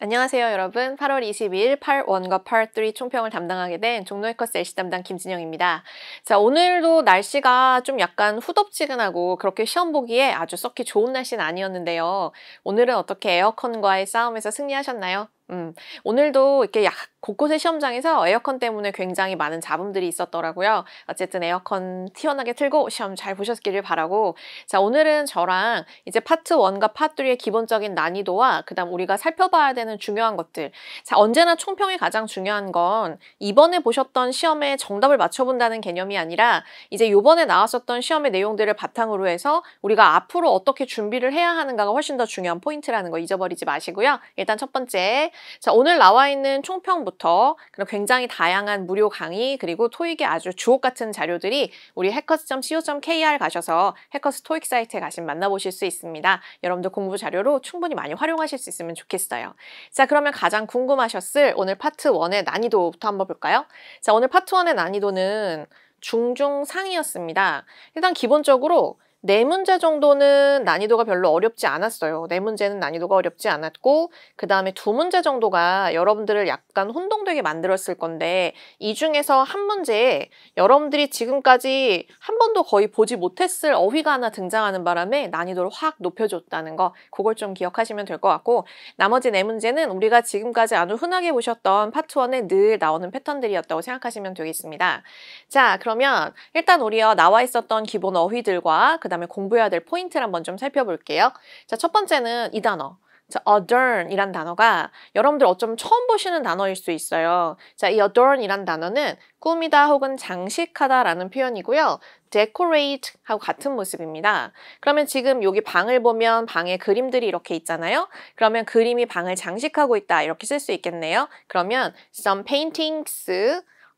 안녕하세요 여러분 8월 22일 팔1과팔3 총평을 담당하게 된 종로에커스 LC 담당 김진영입니다 자 오늘도 날씨가 좀 약간 후덥지근하고 그렇게 시험 보기에 아주 썩히 좋은 날씨는 아니었는데요 오늘은 어떻게 에어컨과의 싸움에서 승리하셨나요? 음, 오늘도 이렇게 약, 곳곳의 시험장에서 에어컨 때문에 굉장히 많은 잡음들이 있었더라고요. 어쨌든 에어컨 튀어나게 틀고 시험 잘 보셨기를 바라고 자 오늘은 저랑 이제 파트 1과 파트 3의 기본적인 난이도와 그 다음 우리가 살펴봐야 되는 중요한 것들 자 언제나 총평이 가장 중요한 건 이번에 보셨던 시험에 정답을 맞춰본다는 개념이 아니라 이제 요번에 나왔었던 시험의 내용들을 바탕으로 해서 우리가 앞으로 어떻게 준비를 해야 하는가가 훨씬 더 중요한 포인트라는 거 잊어버리지 마시고요. 일단 첫 번째 자, 오늘 나와 있는 총평부터 그럼 굉장히 다양한 무료 강의 그리고 토익의 아주 주옥 같은 자료들이 우리 hackers.co.kr 가셔서 해커스 토익 사이트에 가시면 만나보실 수 있습니다. 여러분들 공부 자료로 충분히 많이 활용하실 수 있으면 좋겠어요. 자, 그러면 가장 궁금하셨을 오늘 파트 1의 난이도부터 한번 볼까요? 자, 오늘 파트 1의 난이도는 중중상이었습니다. 일단 기본적으로 네 문제 정도는 난이도가 별로 어렵지 않았어요. 네 문제는 난이도가 어렵지 않았고 그 다음에 두 문제 정도가 여러분들을 약간 혼동되게 만들었을 건데 이 중에서 한 문제에 여러분들이 지금까지 한 번도 거의 보지 못했을 어휘가 하나 등장하는 바람에 난이도를 확 높여줬다는 거 그걸 좀 기억하시면 될 것 같고 나머지 네 문제는 우리가 지금까지 아주 흔하게 보셨던 파트 1에 늘 나오는 패턴들이었다고 생각하시면 되겠습니다. 자 그러면 일단 우리가 나와 있었던 기본 어휘들과 그 다음에 그러면 공부해야 될 포인트를 한번 좀 살펴볼게요. 자, 첫 번째는 이 단어. 자, adorn이란 단어가 여러분들 어쩌면 처음 보시는 단어일 수 있어요. 자, 이 adorn이란 단어는 꾸미다 혹은 장식하다라는 표현이고요. decorate 하고 같은 모습입니다. 그러면 지금 여기 방을 보면 방에 그림들이 이렇게 있잖아요. 그러면 그림이 방을 장식하고 있다 이렇게 쓸 수 있겠네요. 그러면 some paintings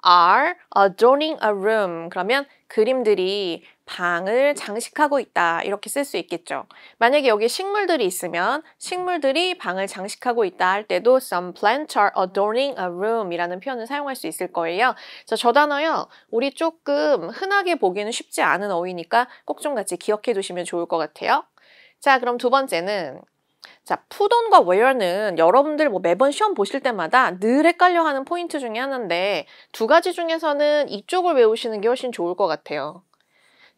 are adorning a room. 그러면 그림들이 방을 장식하고 있다 이렇게 쓸 수 있겠죠. 만약에 여기 식물들이 있으면 식물들이 방을 장식하고 있다 할 때도 some plants are adorning a room 이라는 표현을 사용할 수 있을 거예요. 그저 단어요. 우리 조금 흔하게 보기는 쉽지 않은 어휘니까 꼭 좀 같이 기억해 두시면 좋을 것 같아요. 자 그럼 두 번째는 자, 푸돈과 웨어는 여러분들 뭐 매번 시험 보실 때마다 늘 헷갈려 하는 포인트 중에 하나인데 두 가지 중에서는 이쪽을 외우시는 게 훨씬 좋을 것 같아요.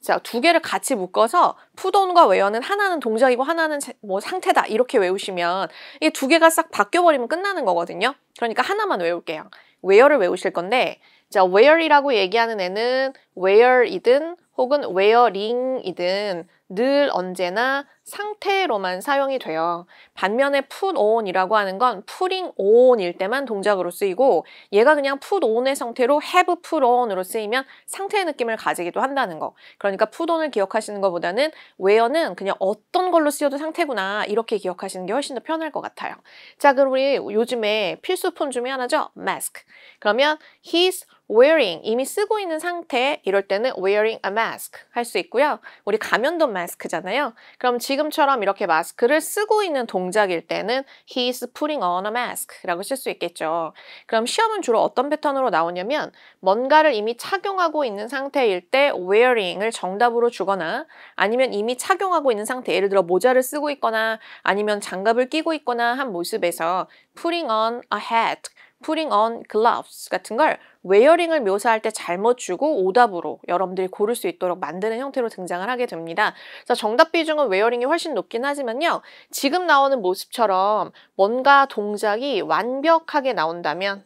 자, 두 개를 같이 묶어서 푸돈과 외연은 하나는 동작이고 하나는 뭐 상태다 이렇게 외우시면 이게 두 개가 싹 바뀌어버리면 끝나는 거거든요. 그러니까 하나만 외울게요. w h e 를 외우실 건데 자, w h 이라고 얘기하는 애는 w h 이든 혹은 w h 링이든늘 언제나 상태로만 사용이 돼요. 반면에 put on이라고 하는 건 putting on일 때만 동작으로 쓰이고 얘가 그냥 put on의 상태로 have put on으로 쓰이면 상태의 느낌을 가지기도 한다는 거. 그러니까 put on을 기억하시는 것보다는 where는 그냥 어떤 걸로 쓰여도 상태구나 이렇게 기억하시는 게 훨씬 더 편할 것 같아요. 자 그럼 우리 요즘에 필수품 중에 하나죠. mask. 그러면 he's wearing 이미 쓰고 있는 상태 이럴 때는 wearing a mask 할 수 있고요. 우리 가면도 마스크잖아요. 그럼 지금 지금처럼 이렇게 마스크를 쓰고 있는 동작일 때는 he is putting on a mask 라고 쓸 수 있겠죠. 그럼 시험은 주로 어떤 패턴으로 나오냐면 뭔가를 이미 착용하고 있는 상태일 때 wearing을 정답으로 주거나 아니면 이미 착용하고 있는 상태 예를 들어 모자를 쓰고 있거나 아니면 장갑을 끼고 있거나 한 모습에서 putting on a hat putting on gloves 같은 걸 웨어링을 묘사할 때 잘못 주고 오답으로 여러분들이 고를 수 있도록 만드는 형태로 등장을 하게 됩니다. 자, 정답 비중은 웨어링이 훨씬 높긴 하지만요. 지금 나오는 모습처럼 뭔가 동작이 완벽하게 나온다면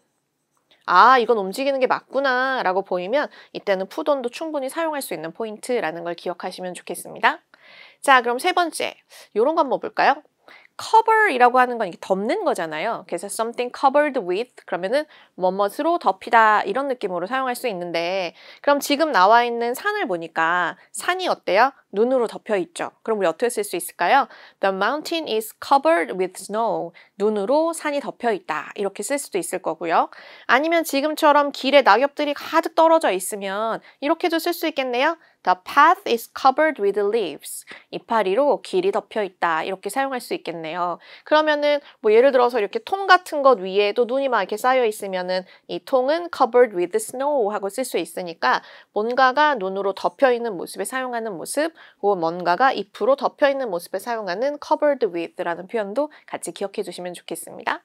아 이건 움직이는 게 맞구나 라고 보이면 이때는 푸돈도 충분히 사용할 수 있는 포인트라는 걸 기억하시면 좋겠습니다. 자 그럼 세 번째 이런 거 한번 볼까요? cover이라고 하는 건 이게 덮는 거잖아요. 그래서 something covered with 그러면은 뭐뭐으로 덮이다 이런 느낌으로 사용할 수 있는데 그럼 지금 나와 있는 산을 보니까 산이 어때요? 눈으로 덮여 있죠. 그럼 우리 어떻게 쓸 수 있을까요? The mountain is covered with snow. 눈으로 산이 덮여 있다. 이렇게 쓸 수도 있을 거고요. 아니면 지금처럼 길에 낙엽들이 가득 떨어져 있으면 이렇게도 쓸 수 있겠네요. The path is covered with leaves. 이파리로 길이 덮여 있다. 이렇게 사용할 수 있겠네요. 그러면은 뭐 예를 들어서 이렇게 통 같은 것 위에 도 눈이 막 이렇게 쌓여 있으면은 이 통은 covered with snow 하고 쓸 수 있으니까 뭔가가 눈으로 덮여 있는 모습에 사용하는 모습 혹은 뭔가가 잎으로 덮여 있는 모습을 사용하는 covered with라는 표현도 같이 기억해 주시면 좋겠습니다.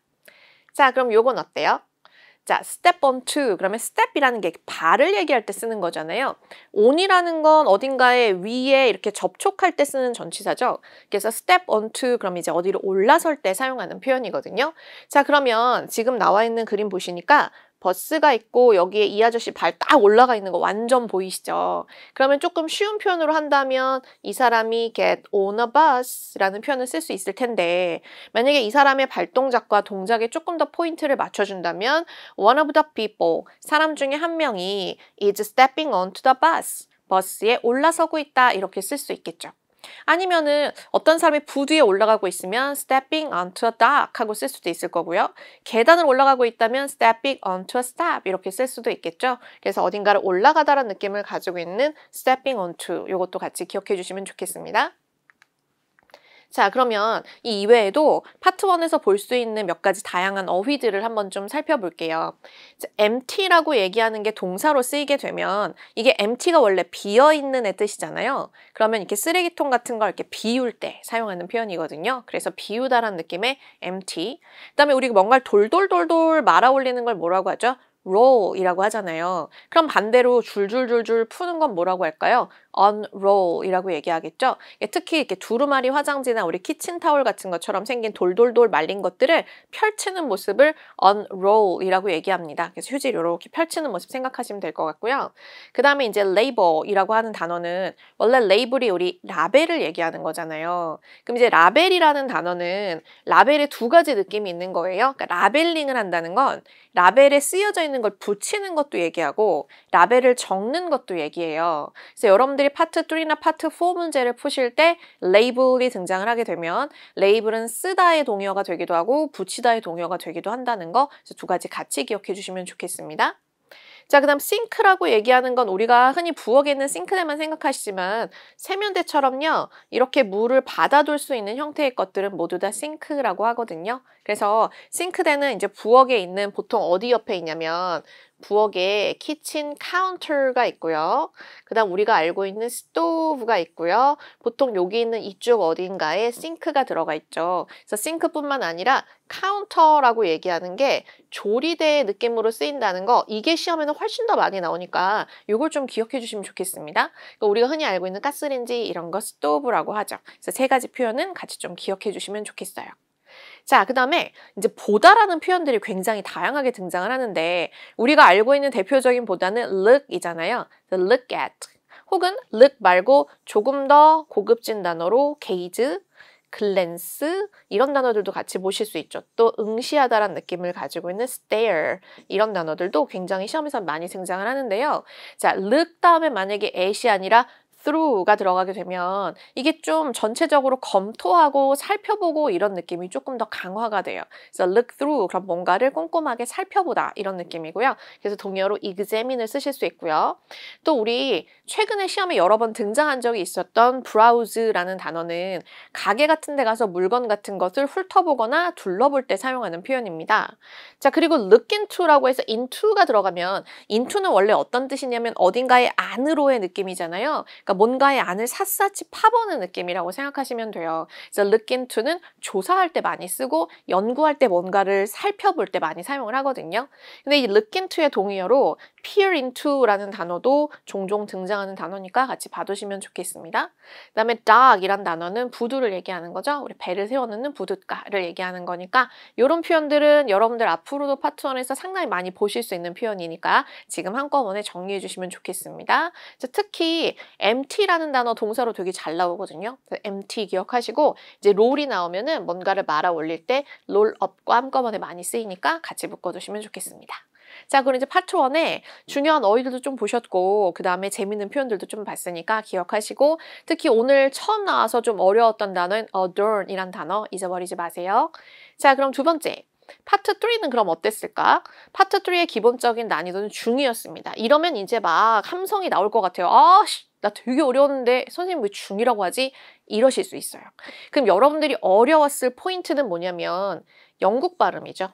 자, 그럼 요건 어때요? 자, step onto 그러면 step이라는 게 발을 얘기할 때 쓰는 거잖아요. on이라는 건 어딘가에 위에 이렇게 접촉할 때 쓰는 전치사죠. 그래서 step onto 그럼 이제 어디로 올라설 때 사용하는 표현이거든요. 자, 그러면 지금 나와 있는 그림 보시니까 버스가 있고 여기에 이 아저씨 발 딱 올라가 있는 거 완전 보이시죠? 그러면 조금 쉬운 표현으로 한다면 이 사람이 get on a bus라는 표현을 쓸 수 있을 텐데 만약에 이 사람의 발동작과 동작에 조금 더 포인트를 맞춰준다면 one of the people, 사람 중에 한 명이 is stepping onto the bus, 버스에 올라서고 있다 이렇게 쓸 수 있겠죠. 아니면은 어떤 사람이 부두에 올라가고 있으면 stepping onto a dock 하고 쓸 수도 있을 거고요. 계단을 올라가고 있다면 stepping onto a step 이렇게 쓸 수도 있겠죠. 그래서 어딘가를 올라가다라는 느낌을 가지고 있는 stepping onto 이것도 같이 기억해 주시면 좋겠습니다. 자, 그러면 이 이외에도 파트 1에서 볼 수 있는 몇 가지 다양한 어휘들을 한번 좀 살펴볼게요. m t 라고 얘기하는 게 동사로 쓰이게 되면 이게 m t 가 원래 비어있는 애 뜻이잖아요. 그러면 이렇게 쓰레기통 같은 걸 이렇게 비울 때 사용하는 표현이거든요. 그래서 비우다라는 느낌의 m t 그 다음에 우리가 뭔가를 돌돌돌돌 말아 올리는 걸 뭐라고 하죠? roll이라고 하잖아요. 그럼 반대로 줄줄줄줄 푸는 건 뭐라고 할까요? unroll이라고 얘기하겠죠. 특히 이렇게 두루마리 화장지나 우리 키친타올 같은 것처럼 생긴 돌돌돌 말린 것들을 펼치는 모습을 unroll이라고 얘기합니다. 그래서 휴지를 이렇게 펼치는 모습 생각하시면 될 것 같고요. 그 다음에 이제 label이라고 하는 단어는 원래 label이 우리 라벨을 얘기하는 거잖아요. 그럼 이제 라벨이라는 단어는 라벨에 두 가지 느낌이 있는 거예요. 그러니까 라벨링을 한다는 건 라벨에 쓰여져 있는 걸 붙이는 것도 얘기하고 라벨을 적는 것도 얘기해요. 그래서 여러분들 여러분들이 파트 3나 파트 4 문제를 푸실 때레이블이 등장을 하게 되면 레이블은 쓰다의 동의어가 되기도 하고 붙이다의 동의어가 되기도 한다는 거 두 가지 같이 기억해 주시면 좋겠습니다. 자, 그 다음 싱크라고 얘기하는 건 우리가 흔히 부엌에 있는 싱크대만 생각하시지만 세면대처럼요. 이렇게 물을 받아둘 수 있는 형태의 것들은 모두 다 싱크라고 하거든요. 그래서 싱크대는 이제 부엌에 있는 보통 어디 옆에 있냐면 부엌에 키친 카운터가 있고요. 그 다음 우리가 알고 있는 스토브가 있고요. 보통 여기 있는 이쪽 어딘가에 싱크가 들어가 있죠. 그래서 싱크뿐만 아니라 카운터라고 얘기하는 게 조리대 느낌으로 쓰인다는 거 이게 시험에는 훨씬 더 많이 나오니까 이걸 좀 기억해 주시면 좋겠습니다. 그러니까 우리가 흔히 알고 있는 가스레인지 이런 거 스토브라고 하죠. 그래서 세 가지 표현은 같이 좀 기억해 주시면 좋겠어요. 자, 그 다음에 이제 보다라는 표현들이 굉장히 다양하게 등장을 하는데 우리가 알고 있는 대표적인 보다는 look이잖아요. The look at 혹은 look 말고 조금 더 고급진 단어로 gaze, glance 이런 단어들도 같이 보실 수 있죠. 또 응시하다라는 느낌을 가지고 있는 stare 이런 단어들도 굉장히 시험에서 많이 등장을 하는데요. 자, look 다음에 만약에 at이 아니라 through가 들어가게 되면 이게 좀 전체적으로 검토하고 살펴보고 이런 느낌이 조금 더 강화가 돼요. 그래서 look through 그럼 뭔가를 꼼꼼하게 살펴보다 이런 느낌이고요. 그래서 동의어로 examine을 쓰실 수 있고요. 또 우리 최근에 시험에 여러 번 등장한 적이 있었던 browse라는 단어는 가게 같은 데 가서 물건 같은 것을 훑어보거나 둘러볼 때 사용하는 표현입니다. 자 그리고 look into라고 해서 into가 들어가면 into는 원래 어떤 뜻이냐면 어딘가의 안으로의 느낌이잖아요. 그러니까 그러니까 뭔가의 안을 샅샅이 파보는 느낌이라고 생각하시면 돼요. 그래서 look into는 조사할 때 많이 쓰고 연구할 때 뭔가를 살펴볼 때 많이 사용을 하거든요. 근데 이 look into의 동의어로 peer into라는 단어도 종종 등장하는 단어니까 같이 봐두시면 좋겠습니다. 그 다음에 dog이란 단어는 부두를 얘기하는 거죠. 우리 배를 세워놓는 부둣가를 얘기하는 거니까 이런 표현들은 여러분들 앞으로도 파트 1에서 상당히 많이 보실 수 있는 표현이니까 지금 한꺼번에 정리해 주시면 좋겠습니다. 특히 M MT라는 단어 동사로 되게 잘 나오거든요. MT 기억하시고 이제 롤이 나오면은 뭔가를 말아 올릴 때 롤업과 한꺼번에 많이 쓰이니까 같이 묶어두시면 좋겠습니다. 자 그럼 이제 파트 원에 중요한 어휘들도 좀 보셨고 그 다음에 재밌는 표현들도 좀 봤으니까 기억하시고 특히 오늘 처음 나와서 좀 어려웠던 단어인 adorn이란 단어 잊어버리지 마세요. 자 그럼 두 번째 파트 3는 그럼 어땠을까? 파트 3의 기본적인 난이도는 중이었습니다. 이러면 이제 막 함성이 나올 것 같아요. 아씨 나 되게 어려웠는데 선생님 왜 중이라고 하지? 이러실 수 있어요. 그럼 여러분들이 어려웠을 포인트는 뭐냐면 영국 발음이죠.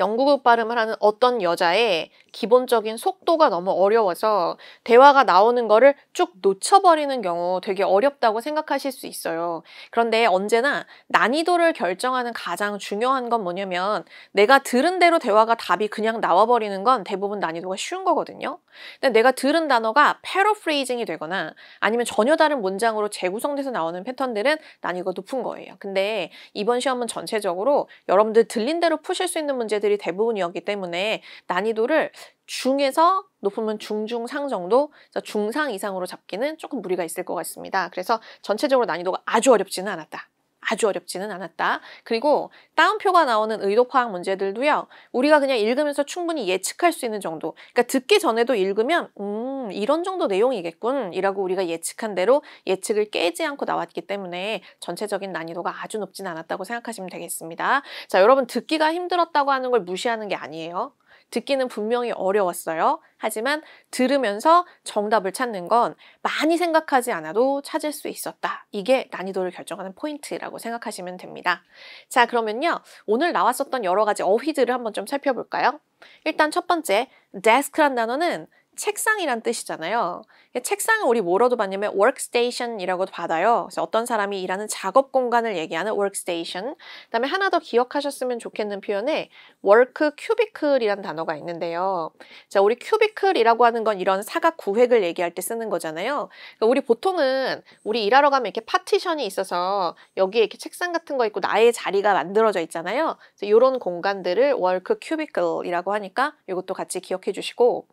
영국어 발음을 하는 어떤 여자의 기본적인 속도가 너무 어려워서 대화가 나오는 거를 쭉 놓쳐버리는 경우 되게 어렵다고 생각하실 수 있어요. 그런데 언제나 난이도를 결정하는 가장 중요한 건 뭐냐면 내가 들은 대로 대화가 답이 그냥 나와버리는 건 대부분 난이도가 쉬운 거거든요. 근데 내가 들은 단어가 패러프레이징이 되거나 아니면 전혀 다른 문장으로 재구성돼서 나오는 패턴들은 난이도가 높은 거예요. 근데 이번 시험은 전체적으로 여러분들 들린 대로 푸실 수 있는 문제들 것들이 대부분이었기 때문에 난이도를 중에서 높으면 중중상 정도 중상 이상으로 잡기는 조금 무리가 있을 것 같습니다. 그래서 전체적으로 난이도가 아주 어렵지는 않았다. 아주 어렵지는 않았다. 그리고 따옴표가 나오는 의도 파악 문제들도요. 우리가 그냥 읽으면서 충분히 예측할 수 있는 정도. 그러니까 듣기 전에도 읽으면 음 이런 정도 내용이겠군 이라고 우리가 예측한 대로 예측을 깨지 않고 나왔기 때문에 전체적인 난이도가 아주 높진 않았다고 생각하시면 되겠습니다. 자 여러분 듣기가 힘들었다고 하는 걸 무시하는 게 아니에요. 듣기는 분명히 어려웠어요. 하지만 들으면서 정답을 찾는 건 많이 생각하지 않아도 찾을 수 있었다. 이게 난이도를 결정하는 포인트라고 생각하시면 됩니다. 자, 그러면요. 오늘 나왔었던 여러 가지 어휘들을 한번 좀 살펴볼까요? 일단 첫 번째, desk란 단어는 책상이란 뜻이잖아요. 그러니까 책상은 우리 뭐로도 받냐면 workstation이라고도 받아요. 그래서 어떤 사람이 일하는 작업 공간을 얘기하는 workstation. 그다음에 하나 더 기억하셨으면 좋겠는 표현에 work cubicle이란 단어가 있는데요. 자, 우리 cubicle이라고 하는 건 이런 사각 구획을 얘기할 때 쓰는 거잖아요. 그러니까 우리 보통은 우리 일하러 가면 이렇게 파티션이 있어서 여기에 이렇게 책상 같은 거 있고 나의 자리가 만들어져 있잖아요. 그래서 이런 공간들을 work cubicle이라고 하니까 이것도 같이 기억해 주시고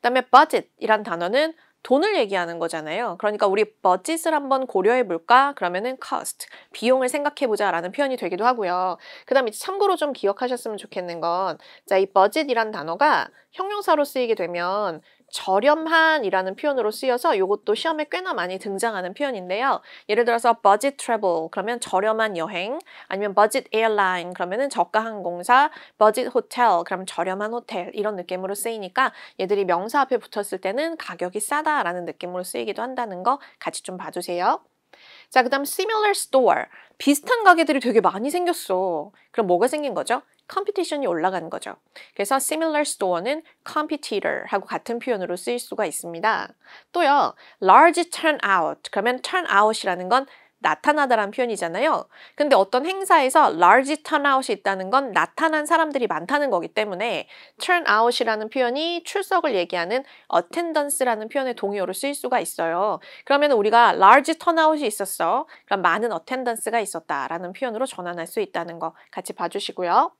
그다음에 budget이란 단어는 돈을 얘기하는 거잖아요. 그러니까 우리 budget을 한번 고려해 볼까? 그러면은 cost, 비용을 생각해 보자라는 표현이 되기도 하고요. 그다음 에 참고로 좀 기억하셨으면 좋겠는 건 자, 이 budget이란 단어가 형용사로 쓰이게 되면 저렴한이라는 표현으로 쓰여서 이것도 시험에 꽤나 많이 등장하는 표현인데요. 예를 들어서 budget travel 그러면 저렴한 여행 아니면 budget airline 그러면은 저가 항공사 budget hotel 그럼 저렴한 호텔 이런 느낌으로 쓰이니까 얘들이 명사 앞에 붙었을 때는 가격이 싸다라는 느낌으로 쓰이기도 한다는 거 같이 좀 봐주세요. 자, 그 다음 similar store. 비슷한 가게들이 되게 많이 생겼어. 그럼 뭐가 생긴 거죠? 컴피티션이 올라가는 거죠. 그래서 similar store는 competitor하고 같은 표현으로 쓰일 수가 있습니다. 또요, large turnout 그러면 turnout이라는 건 나타나다라는 표현이잖아요. 근데 어떤 행사에서 large turnout이 있다는 건 나타난 사람들이 많다는 거기 때문에 turnout이라는 표현이 출석을 얘기하는 attendance라는 표현의 동의어로 쓰일 수가 있어요. 그러면 우리가 large turnout이 있었어. 그럼 많은 attendance가 있었다라는 표현으로 전환할 수 있다는 거 같이 봐주시고요.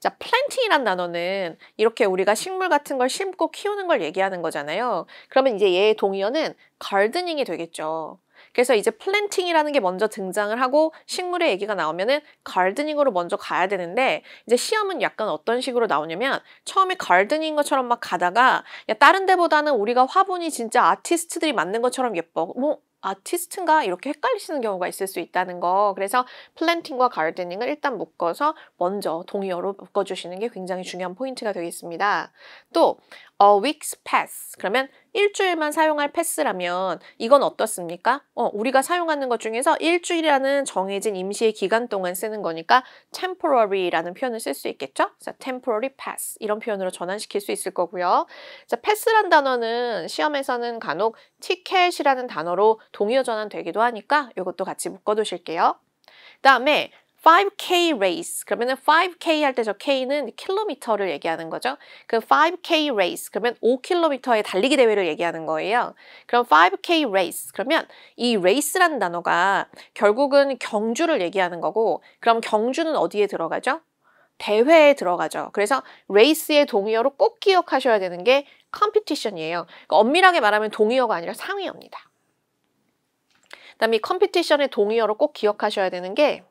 자, planting이란 단어는 이렇게 우리가 식물 같은 걸 심고 키우는 걸 얘기하는 거잖아요. 그러면 이제 얘의 동의어는 gardening이 되겠죠. 그래서 이제 플랜팅이라는 게 먼저 등장을 하고 식물의 얘기가 나오면은 갈드닝으로 먼저 가야 되는데 이제 시험은 약간 어떤 식으로 나오냐면 처음에 갈드닝 것처럼 막 가다가 야 다른 데보다는 우리가 화분이 진짜 아티스트들이 만든 것처럼 예뻐. 뭐 아티스트인가 이렇게 헷갈리시는 경우가 있을 수 있다는 거 그래서 플랜팅과 가드닝을 일단 묶어서 먼저 동의어로 묶어주시는 게 굉장히 중요한 포인트가 되겠습니다 또 a week's pass. 그러면 일주일만 사용할 패스라면 이건 어떻습니까? 어, 우리가 사용하는 것 중에서 일주일이라는 정해진 임시의 기간 동안 쓰는 거니까 temporary라는 표현을 쓸 수 있겠죠? 자, temporary pass 이런 표현으로 전환시킬 수 있을 거고요. 자, 패스란 단어는 시험에서는 간혹 티켓이라는 단어로 동의어 전환되기도 하니까 이것도 같이 묶어두실게요. 그 다음에 5K race 그러면은 5K 할 때 저 K는 킬로미터를 얘기하는 거죠. 그 5K race 그러면 5킬로미터의 달리기 대회를 얘기하는 거예요. 그럼 5K race 그러면 이 r a c e 라 단어가 결국은 경주를 얘기하는 거고 그럼 경주는 어디에 들어가죠? 대회에 들어가죠. 그래서 레이스의 동의어로 꼭 기억하셔야 되는 게 컴피티션이에요. 그러니까 엄밀하게 말하면 동의어가 아니라 상의어입니다 그다음에 이 컴피티션의 동의어로 꼭 기억하셔야 되는 게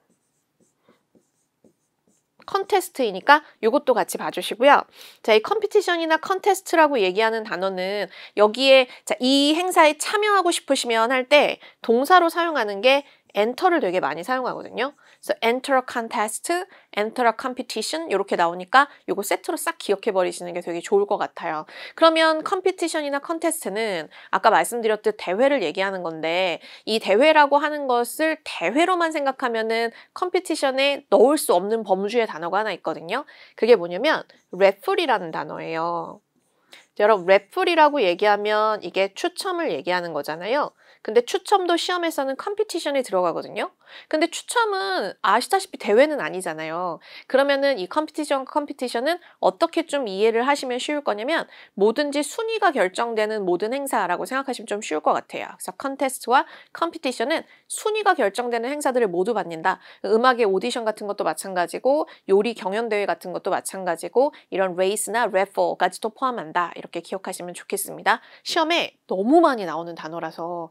컨테스트이니까 이것도 같이 봐주시고요. 자, 이 컴피티션이나 컨테스트라고 얘기하는 단어는 여기에 자, 이 행사에 참여하고 싶으시면 할 때 동사로 사용하는 게 엔터를 되게 많이 사용하거든요. 그래서 enter a contest, enter a competition 이렇게 나오니까 이거 세트로 싹 기억해 버리시는 게 되게 좋을 것 같아요. 그러면 컴피티션이나 컨테스트는 아까 말씀드렸듯 대회를 얘기하는 건데 이 대회라고 하는 것을 대회로만 생각하면은 컴피티션에 넣을 수 없는 범주의 단어가 하나 있거든요. 그게 뭐냐면 레플이라는 단어예요. 여러분 레플이라고 얘기하면 이게 추첨을 얘기하는 거잖아요. 근데 추첨도 시험에서는 컴피티션이 들어가거든요. 근데 추첨은 아시다시피 대회는 아니잖아요. 그러면은 이 컴피티션 컴피티션은 어떻게 좀 이해를 하시면 쉬울 거냐면 뭐든지 순위가 결정되는 모든 행사라고 생각하시면 좀 쉬울 것 같아요. 그래서 컨테스트와 컴피티션은 순위가 결정되는 행사들을 모두 받는다. 음악의 오디션 같은 것도 마찬가지고 요리 경연 대회 같은 것도 마찬가지고 이런 레이스나 래퍼까지도 포함한다. 이렇게 기억하시면 좋겠습니다. 시험에 너무 많이 나오는 단어라서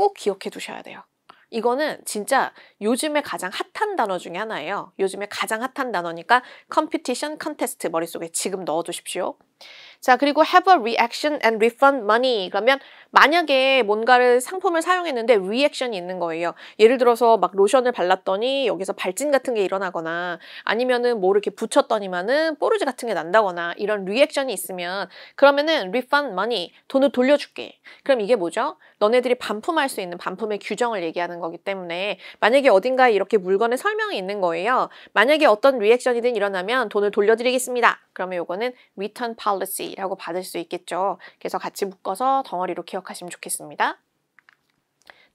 꼭 기억해 두셔야 돼요. 이거는 진짜 요즘에 가장 핫한 단어 중에 하나예요. 요즘에 가장 핫한 단어니까 컴피티션 컨테스트 머릿속에 지금 넣어 두십시오. 자, 그리고 have a reaction and refund money. 그러면 만약에 뭔가를 상품을 사용했는데 리액션이 있는 거예요. 예를 들어서 막 로션을 발랐더니 여기서 발진 같은 게 일어나거나 아니면은 뭐 이렇게 붙였더니만은 뽀르지 같은 게 난다거나 이런 리액션이 있으면 그러면은 refund money 돈을 돌려줄게. 그럼 이게 뭐죠? 너네들이 반품할 수 있는 반품의 규정을 얘기하는 거기 때문에 만약에 어딘가에 이렇게 물건의 설명이 있는 거예요. 만약에 어떤 리액션이든 일어나면 돈을 돌려드리겠습니다. 그러면 요거는 return p o policy라고 받을 수 있겠죠. 그래서 같이 묶어서 덩어리로 기억하시면 좋겠습니다.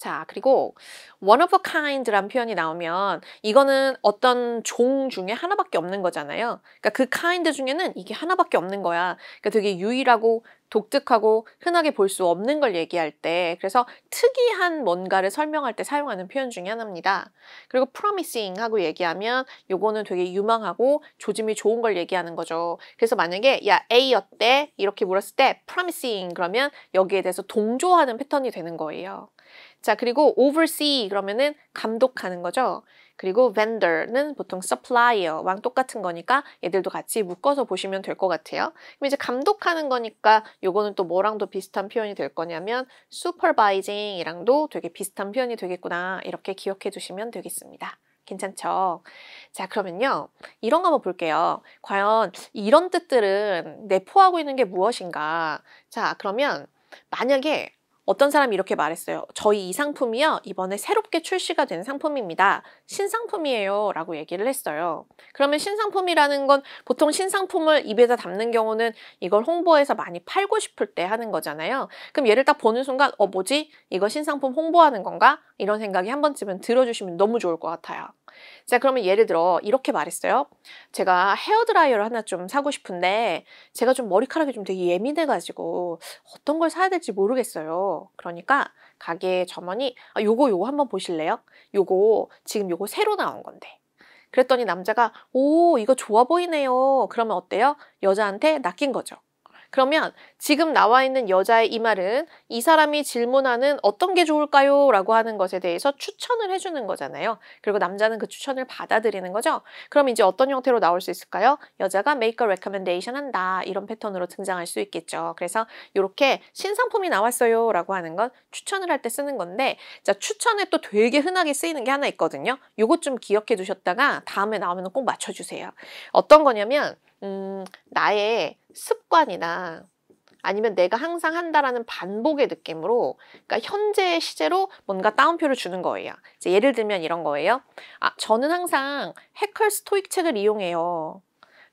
자, 그리고 one of a kind란 표현이 나오면 이거는 어떤 종 중에 하나밖에 없는 거잖아요. 그러니까 그 kind 중에는 이게 하나밖에 없는 거야. 그러니까 되게 유일하고 독특하고 흔하게 볼 수 없는 걸 얘기할 때 그래서 특이한 뭔가를 설명할 때 사용하는 표현 중에 하나입니다. 그리고 promising 하고 얘기하면 요거는 되게 유망하고 조짐이 좋은 걸 얘기하는 거죠. 그래서 만약에 야 A 어때? 이렇게 물었을 때 promising 그러면 여기에 대해서 동조하는 패턴이 되는 거예요. 자, 그리고 oversee 그러면은 감독하는 거죠. 그리고 vendor는 보통 supplier랑 똑같은 거니까 얘들도 같이 묶어서 보시면 될 것 같아요. 그럼 이제 감독하는 거니까 요거는 또 뭐랑도 비슷한 표현이 될 거냐면 supervising이랑도 되게 비슷한 표현이 되겠구나 이렇게 기억해 주시면 되겠습니다. 괜찮죠? 자, 그러면요. 이런 거 한번 볼게요. 과연 이런 뜻들은 내포하고 있는 게 무엇인가? 자, 그러면 만약에 어떤 사람이 이렇게 말했어요. 저희 이 상품이요. 이번에 새롭게 출시가 된 상품입니다. 신상품이에요. 라고 얘기를 했어요. 그러면 신상품이라는 건 보통 신상품을 입에다 담는 경우는 이걸 홍보해서 많이 팔고 싶을 때 하는 거잖아요. 그럼 얘를 딱 보는 순간 어 뭐지? 이거 신상품 홍보하는 건가? 이런 생각이 한 번쯤은 들어주시면 너무 좋을 것 같아요. 자, 그러면 예를 들어 이렇게 말했어요. 제가 헤어드라이어를 하나 좀 사고 싶은데 제가 좀 머리카락이 좀 되게 예민해가지고 어떤 걸 사야 될지 모르겠어요. 그러니까 가게 점원이 아, 요거 요거 한번 보실래요? 요거 지금 요거 새로 나온 건데. 그랬더니 남자가 오 이거 좋아 보이네요. 그러면 어때요? 여자한테 낚인 거죠. 그러면 지금 나와 있는 여자의 이 말은 이 사람이 질문하는 어떤 게 좋을까요? 라고 하는 것에 대해서 추천을 해주는 거잖아요. 그리고 남자는 그 추천을 받아들이는 거죠. 그럼 이제 어떤 형태로 나올 수 있을까요? 여자가 make a recommendation 한다. 이런 패턴으로 등장할 수 있겠죠. 그래서 이렇게 신상품이 나왔어요. 라고 하는 건 추천을 할 때 쓰는 건데 자 추천에 또 되게 흔하게 쓰이는 게 하나 있거든요. 요것 좀 기억해 두셨다가 다음에 나오면 꼭 맞춰주세요. 어떤 거냐면 음, 나의 습관이나 아니면 내가 항상 한다라는 반복의 느낌으로 그러니까 현재의 시제로 뭔가 따옴표를 주는 거예요. 예를 들면 이런 거예요. 아, 저는 항상 해커 스토익 책을 이용해요.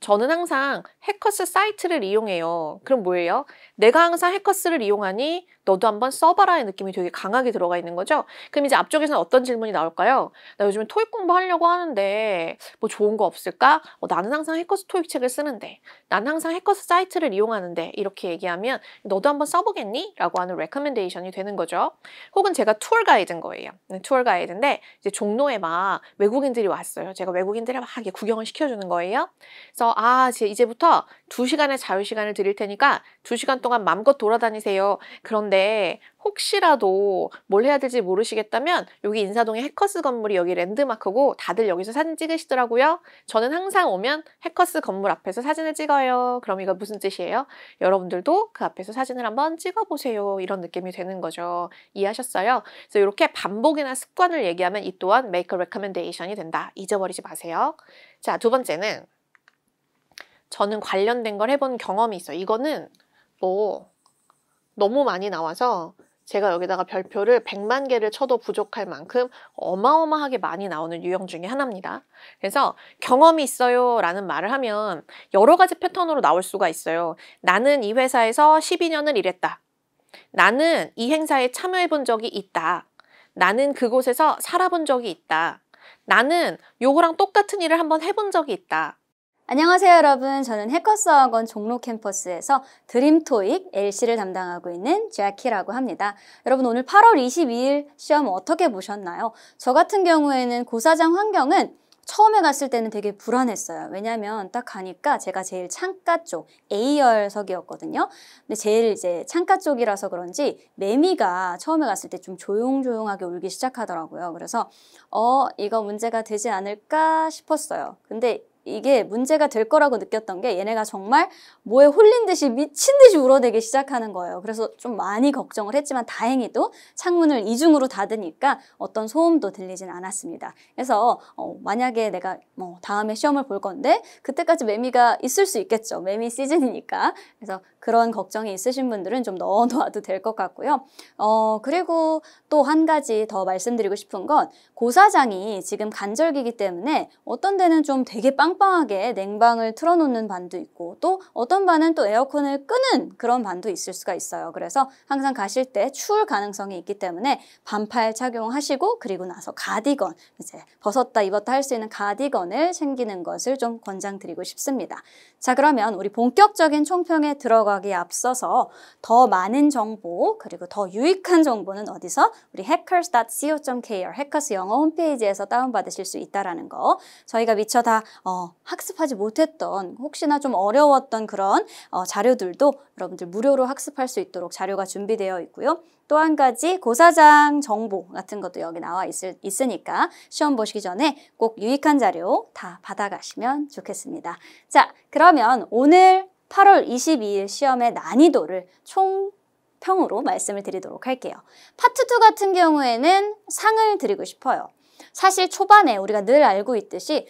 저는 항상 해커스 사이트를 이용해요. 그럼 뭐예요? 내가 항상 해커스를 이용하니 너도 한번 써봐라의 느낌이 되게 강하게 들어가 있는 거죠. 그럼 이제 앞쪽에서는 어떤 질문이 나올까요? 나 요즘에 토익 공부하려고 하는데 뭐 좋은 거 없을까? 어, 나는 항상 해커스 토익 책을 쓰는데 나는 항상 해커스 사이트를 이용하는데 이렇게 얘기하면 너도 한번 써보겠니? 라고 하는 레커멘데이션이 되는 거죠. 혹은 제가 투어 가이드인 거예요. 투어 네, 가이드인데 이제 종로에 막 외국인들이 왔어요. 제가 외국인들을 막 구경을 시켜주는 거예요. 그래서 아 이제부터 2시간의 자유시간을 드릴 테니까 2시간 동안 맘껏 돌아다니세요. 그런데 혹시라도 뭘 해야 될지 모르시겠다면 여기 인사동의 해커스 건물이 여기 랜드마크고 다들 여기서 사진 찍으시더라고요. 저는 항상 오면 해커스 건물 앞에서 사진을 찍어요. 그럼 이거 무슨 뜻이에요? 여러분들도 그 앞에서 사진을 한번 찍어보세요. 이런 느낌이 되는 거죠. 이해하셨어요? 그래서 이렇게 반복이나 습관을 얘기하면 이 또한 make a recommendation이 된다. 잊어버리지 마세요. 자, 두 번째는 저는 관련된 걸 해본 경험이 있어요. 이거는 뭐 너무 많이 나와서 제가 여기다가 별표를 100만 개를 쳐도 부족할 만큼 어마어마하게 많이 나오는 유형 중에 하나입니다. 그래서 경험이 있어요 라는 말을 하면 여러 가지 패턴으로 나올 수가 있어요. 나는 이 회사에서 12년을 일했다. 나는 이 행사에 참여해 본 적이 있다. 나는 그곳에서 살아본 적이 있다. 나는 요거랑 똑같은 일을 한번 해본 적이 있다. 안녕하세요 여러분 저는 해커스학원 종로 캠퍼스에서 드림토익 LC를 담당하고 있는 제아키라고 합니다 여러분 오늘 8월 22일 시험 어떻게 보셨나요? 저 같은 경우에는 고사장 환경은 처음에 갔을 때는 되게 불안했어요 왜냐면 딱 가니까 제가 제일 창가 쪽 A열석이었거든요 근데 제일 이제 창가 쪽이라서 그런지 매미가 처음에 갔을 때 좀 조용조용하게 울기 시작하더라고요 그래서 어 이거 문제가 되지 않을까 싶었어요 근데 이게 문제가 될 거라고 느꼈던 게 얘네가 정말 뭐에 홀린 듯이 미친 듯이 울어대기 시작하는 거예요. 그래서 좀 많이 걱정을 했지만 다행히도 창문을 이중으로 닫으니까 어떤 소음도 들리진 않았습니다. 그래서 어, 만약에 내가 뭐 다음에 시험을 볼 건데 그때까지 매미가 있을 수 있겠죠. 매미 시즌이니까. 그래서 그런 걱정이 있으신 분들은 좀 넣어놔도 될 것 같고요. 어, 그리고 또 한 가지 더 말씀드리고 싶은 건 고사장이 지금 간절기이기 때문에 어떤 데는 좀 되게 빵빵하게 냉방을 틀어놓는 반도 있고 또 어떤 반은 또 에어컨을 끄는 그런 반도 있을 수가 있어요. 그래서 항상 가실 때 추울 가능성이 있기 때문에 반팔 착용하시고 그리고 나서 가디건 이제 벗었다 입었다 할 수 있는 가디건을 챙기는 것을 좀 권장드리고 싶습니다. 자 그러면 우리 본격적인 총평에 들어가 공하기에 앞서서 더 많은 정보 그리고 더 유익한 정보는 어디서 우리 hackers.co.kr 해커스 영어 홈페이지에서 다운받으실 수 있다라는 거 저희가 미처 다 어, 학습하지 못했던 혹시나 좀 어려웠던 그런 어, 자료들도 여러분들 무료로 학습할 수 있도록 자료가 준비되어 있고요. 또 한 가지 고사장 정보 같은 것도 여기 나와 있을, 있으니까 시험 보시기 전에 꼭 유익한 자료 다 받아가시면 좋겠습니다. 자, 그러면 오늘 8월 22일 시험의 난이도를 총 평으로 말씀을 드리도록 할게요. 파트 2 같은 경우에는 상을 드리고 싶어요. 사실 초반에 우리가 늘 알고 있듯이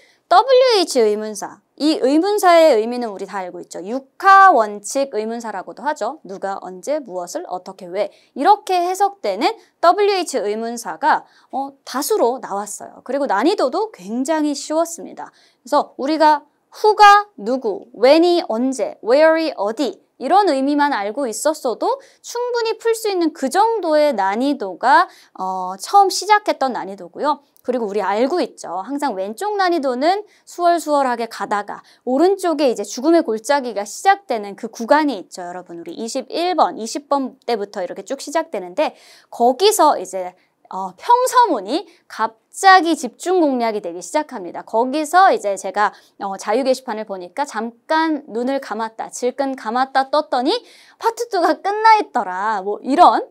WH 의문사, 이 의문사의 의미는 우리 다 알고 있죠. 육하 원칙 의문사라고도 하죠. 누가 언제 무엇을 어떻게 왜 이렇게 해석되는 WH 의문사가 어, 다수로 나왔어요. 그리고 난이도도 굉장히 쉬웠습니다. 그래서 우리가 who가 누구, when이 언제, where이 어디 이런 의미만 알고 있었어도 충분히 풀 수 있는 그 정도의 난이도가 어, 처음 시작했던 난이도고요. 그리고 우리 알고 있죠. 항상 왼쪽 난이도는 수월수월하게 가다가 오른쪽에 이제 죽음의 골짜기가 시작되는 그 구간이 있죠. 여러분 우리 21번, 20번 때부터 이렇게 쭉 시작되는데 거기서 이제 어, 평서문이 갑자기 집중 공략이 되기 시작합니다. 거기서 이제 제가 어, 자유 게시판을 보니까 잠깐 눈을 감았다, 질끈 감았다 떴더니 파트 2가 끝나 있더라. 뭐 이런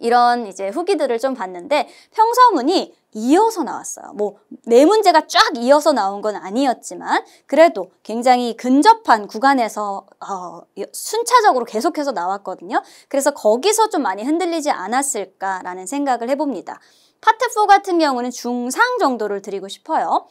이런 이제 후기들을 좀 봤는데 평서문이 이어서 나왔어요. 뭐네 문제가 쫙 이어서 나온 건 아니었지만 그래도 굉장히 근접한 구간에서 어, 순차적으로 계속해서 나왔거든요. 그래서 거기서 좀 많이 흔들리지 않았을까라는 생각을 해봅니다. 파트 4 같은 경우는 중상 정도를 드리고 싶어요.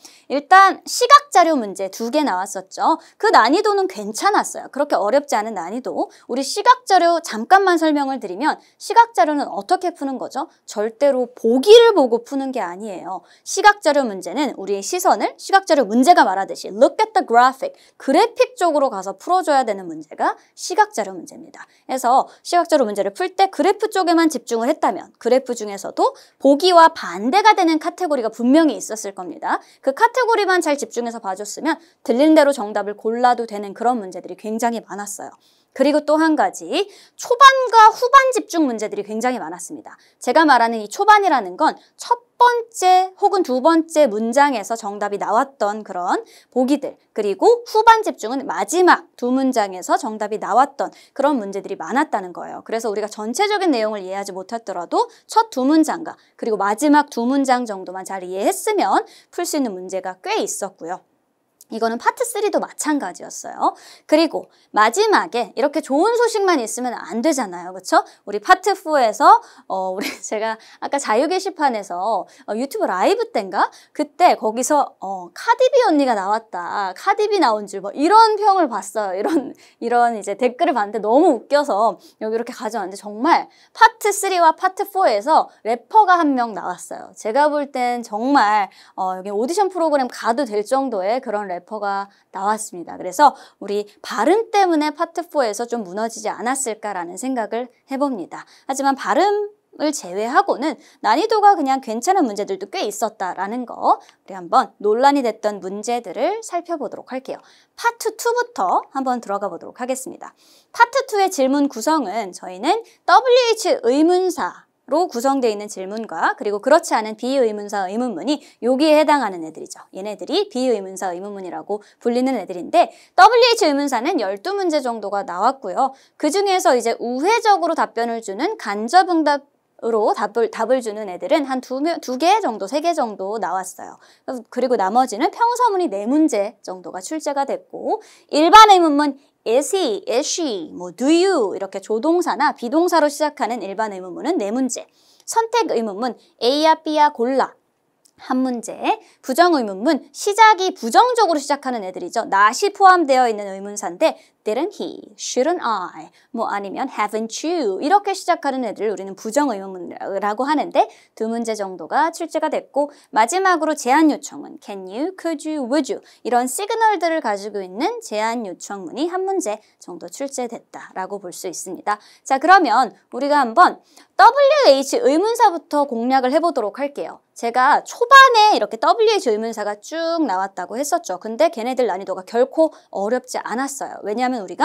일단 시각 자료 문제 두 개 나왔었죠. 그 난이도는 괜찮았어요. 그렇게 어렵지 않은 난이도. 우리 시각 자료 잠깐만 설명을 드리면 시각 자료는 어떻게 푸는 거죠? 절대로 보기를 보고 푸는 게 아니에요. 시각 자료 문제는 우리의 시선을 시각 자료 문제가 말하듯이 look at the graphic, 그래픽 쪽으로 가서 풀어줘야 되는 문제가 시각 자료 문제입니다. 그래서 시각 자료 문제를 풀 때 그래프 쪽에만 집중을 했다면 그래프 중에서도 보기 동기와 반대가 되는 카테고리가 분명히 있었을 겁니다. 그 카테고리만 잘 집중해서 봐줬으면 들린 대로 정답을 골라도 되는 그런 문제들이 굉장히 많았어요. 그리고 또 한 가지 초반과 후반 집중 문제들이 굉장히 많았습니다. 제가 말하는 이 초반이라는 건첫 번째 혹은 두 번째 문장에서 정답이 나왔던 그런 보기들 그리고 후반 집중은 마지막 두 문장에서 정답이 나왔던 그런 문제들이 많았다는 거예요. 그래서 우리가 전체적인 내용을 이해하지 못했더라도 첫 두 문장과 그리고 마지막 두 문장 정도만 잘 이해했으면 풀 수 있는 문제가 꽤 있었고요. 이거는 파트 3도 마찬가지였어요. 그리고 마지막에 이렇게 좋은 소식만 있으면 안 되잖아요. 그렇죠? 우리 파트 4에서 어 우리 제가 아까 자유 게시판에서 어, 유튜브 라이브 땐가 그때 거기서 어 카디비 언니가 나왔다. 카디비 나온 줄 뭐 이런 평을 봤어요. 이런 이런 이제 댓글을 봤는데 너무 웃겨서 여기 이렇게 가져왔는데 정말 파트 3와 파트 4에서 래퍼가 한 명 나왔어요. 제가 볼 땐 정말 어 여기 오디션 프로그램 가도 될 정도의 그런 래퍼 래퍼가 나왔습니다. 그래서 우리 발음 때문에 파트 4에서 좀 무너지지 않았을까라는 생각을 해봅니다. 하지만 발음 을 제외하고는 난이도가 그냥 괜찮은 문제들도 꽤 있었다라는 거 우리 한번 논란이 됐던 문제들을 살펴보도록 할게요. 파트 2부터 한번 들어가 보도록 하겠습니다. 파트 2의 질문 구성은 저희는 WH 의문사 로 구성되어 있는 질문과 그리고 그렇지 않은 비의문사 의문문이 여기에 해당하는 애들이죠. 얘네들이 비의문사 의문문이라고 불리는 애들인데 WH 의문사는 12문제 정도가 나왔고요. 그중에서 이제 우회적으로 답변을 주는 간접응답 으로 답을, 답을 주는 애들은 한두두개 정도, 세 개 정도 나왔어요. 그리고 나머지는 평서문이 네문제 정도가 출제가 됐고 일반 의문문 is he, is she, 뭐 do you 이렇게 조동사나 비동사로 시작하는 일반 의문문은 네문제 선택 의문문 A야 B야 골라 한 문제, 부정의문문, 시작이 부정적으로 시작하는 애들이죠. n o 이 포함되어 있는 의문사인데 didn't he, shouldn't I, 뭐 아니면 haven't you 이렇게 시작하는 애들을 우리는 부정의문문이라고 하는데 두 문제 정도가 출제가 됐고 마지막으로 제안 요청은 can you, could you, would you 이런 시그널들을 가지고 있는 제안 요청문이 한 문제 정도 출제됐다라고 볼 수 있습니다. 자 그러면 우리가 한번 WH 의문사부터 공략을 해보도록 할게요. 제가 초반에 이렇게 WH 의문사가 쭉 나왔다고 했었죠. 근데 걔네들 난이도가 결코 어렵지 않았어요. 왜냐하면 우리가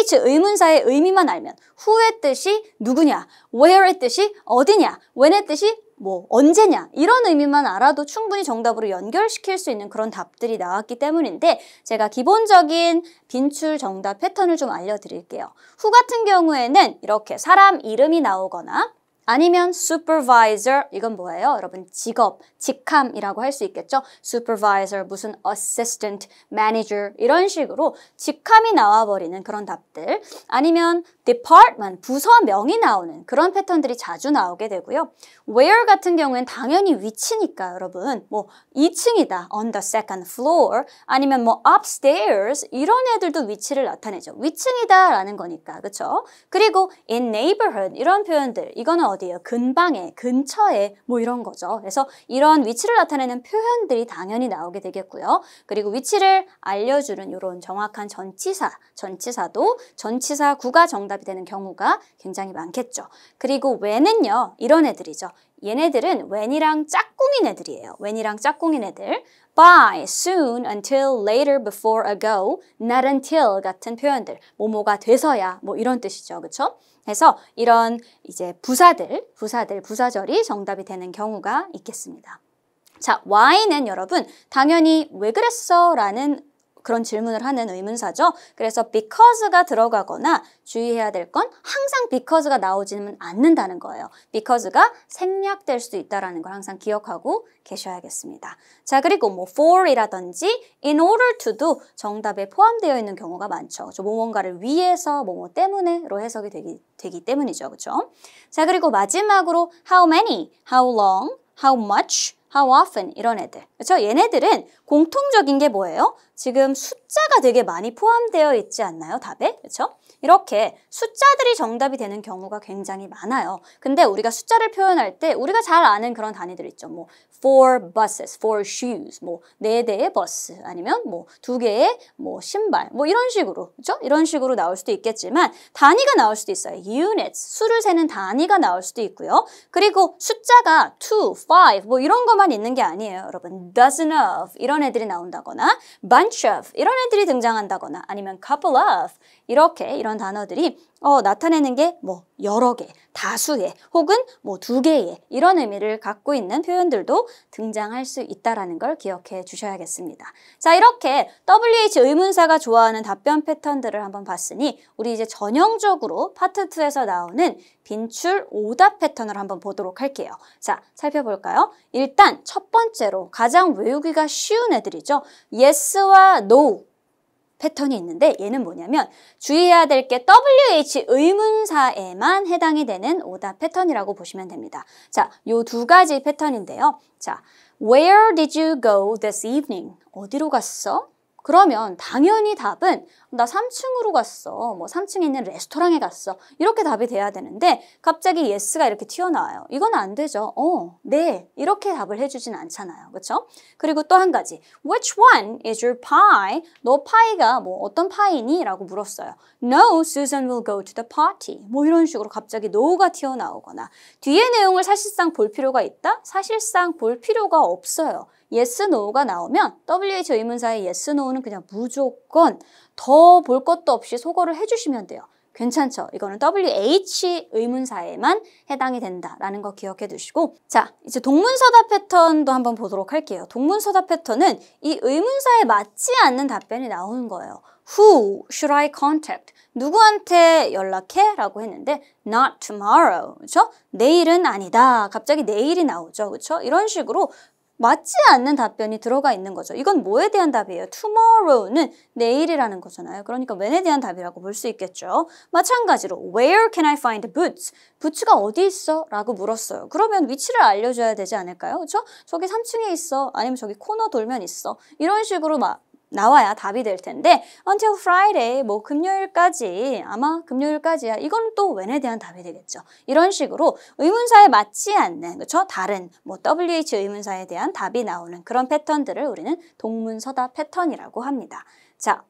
WH 의문사의 의미만 알면 후의 뜻이 누구냐, where의 뜻이 어디냐, when의 뜻이 뭐 언제냐 이런 의미만 알아도 충분히 정답으로 연결시킬 수 있는 그런 답들이 나왔기 때문인데 제가 기본적인 빈출 정답 패턴을 좀 알려드릴게요. 후 같은 경우에는 이렇게 사람 이름이 나오거나 아니면 supervisor 이건 뭐예요? 여러분 직업, 직함이라고 할 수 있겠죠? supervisor, 무슨 assistant, manager 이런 식으로 직함이 나와버리는 그런 답들 아니면 department, 부서명이 나오는 그런 패턴들이 자주 나오게 되고요 where 같은 경우엔 당연히 위치니까 여러분 뭐 2층이다, on the second floor 아니면 뭐 upstairs 이런 애들도 위치를 나타내죠 위층이다 라는 거니까 그렇죠? 그리고 in neighborhood 이런 표현들 이거는 어디 어디예요? 근방에, 근처에 뭐 이런 거죠. 그래서 이런 위치를 나타내는 표현들이 당연히 나오게 되겠고요. 그리고 위치를 알려주는 이런 정확한 전치사, 전치사도 전치사 구가 정답이 되는 경우가 굉장히 많겠죠. 그리고 when은요, 이런 애들이죠. 얘네들은 when이랑 짝꿍인 애들이에요. when이랑 짝꿍인 애들. by, soon, until, later, before, ago, not until 같은 표현들. 뭐뭐가 돼서야 뭐 이런 뜻이죠. 그렇죠? 해서 이런 이제 부사들, 부사들, 부사절이 정답이 되는 경우가 있겠습니다. 자, why는 여러분 당연히 왜 그랬어 라는 그런 질문을 하는 의문사죠. 그래서 because가 들어가거나 주의해야 될 건 항상 because가 나오지는 않는다는 거예요. because가 생략될 수 있다는 걸 항상 기억하고 계셔야겠습니다. 자, 그리고 뭐 for이라든지 in order to도 정답에 포함되어 있는 경우가 많죠. 저 그렇죠? 뭐뭔가를 위해서 뭐 뭐 때문에로 해석이 되기, 되기 때문이죠. 그렇죠? 자, 그리고 마지막으로 how many, how long, how much, how often 이런 애들. 그렇죠? 얘네들은 공통적인 게 뭐예요? 지금 숫자가 되게 많이 포함되어 있지 않나요? 답에? 그렇죠? 이렇게 숫자들이 정답이 되는 경우가 굉장히 많아요. 근데 우리가 숫자를 표현할 때 우리가 잘 아는 그런 단위들 있죠. 뭐 four buses, four shoes, 뭐 네 대의 버스 아니면 뭐 두 개의 뭐 신발 뭐 이런 식으로 그렇죠? 이런 식으로 나올 수도 있겠지만 단위가 나올 수도 있어요. units, 수를 세는 단위가 나올 수도 있고요. 그리고 숫자가 two, five 뭐 이런 것만 있는 게 아니에요. 여러분 dozen of 이런 애들이 나온다거나 bunch of 이런 애들이 등장한다거나 아니면 couple of 이렇게 이런 단어들이 어, 나타내는 게 뭐 여러 개, 다수의 혹은 뭐 두 개의 이런 의미를 갖고 있는 표현들도 등장할 수있다는걸 기억해 주셔야겠습니다. 자, 이렇게 WH 의문사가 좋아하는 답변 패턴들을 한번 봤으니 우리 이제 전형적으로 파트 2에서 나오는 빈출 오답 패턴을 한번 보도록 할게요. 자, 살펴볼까요? 일단 첫 번째로 가장 외우기가 쉬운 애들이죠. yes와 no 패턴이 있는데 얘는 뭐냐면 주의해야 될 게 WH 의문사에만 해당이 되는 오답 패턴이라고 보시면 됩니다. 자, 요 두 가지 패턴인데요. 자, Where did you go this evening? 어디로 갔어? 그러면 당연히 답은 나 3층으로 갔어. 뭐 3층에 있는 레스토랑에 갔어. 이렇게 답이 돼야 되는데 갑자기 예스가 이렇게 튀어나와요. 이건 안 되죠. 어, 네. 이렇게 답을 해주진 않잖아요. 그렇죠? 그리고 또 한 가지. Which one is your pie? 너 파이가 뭐 어떤 파이니? 라고 물었어요. No, Susan will go to the party. 뭐 이런 식으로 갑자기 no가 튀어나오거나 뒤에 내용을 사실상 볼 필요가 있다? 사실상 볼 필요가 없어요. yes, no가 나오면 WHO 의문사의 yes, no는 그냥 무조건 더 볼 것도 없이 소거를 해주시면 돼요. 괜찮죠? 이거는 WH 의문사에만 해당이 된다라는 거 기억해 두시고 자, 이제 동문서답 패턴도 한번 보도록 할게요. 동문서답 패턴은 이 의문사에 맞지 않는 답변이 나오는 거예요. Who should I contact? 누구한테 연락해? 라고 했는데 not tomorrow, 그렇죠? 내일은 아니다. 갑자기 내일이 나오죠, 그렇죠? 이런 식으로 맞지 않는 답변이 들어가 있는 거죠. 이건 뭐에 대한 답이에요? tomorrow는 내일이라는 거잖아요. 그러니까 when에 대한 답이라고 볼 수 있겠죠. 마찬가지로 where can I find boots? 부츠가 어디 있어? 라고 물었어요. 그러면 위치를 알려줘야 되지 않을까요? 그렇죠? 저기 3층에 있어. 아니면 저기 코너 돌면 있어. 이런 식으로 막 나와야 답이 될 텐데 until Friday 뭐 금요일까지 아마 금요일까지야 이건 또 when에 대한 답이 되겠죠. 이런 식으로 의문사에 맞지 않는 그렇죠? 다른 뭐 WH 의문사에 대한 답이 나오는 그런 패턴들을 우리는 동문서답 패턴이라고 합니다. 자,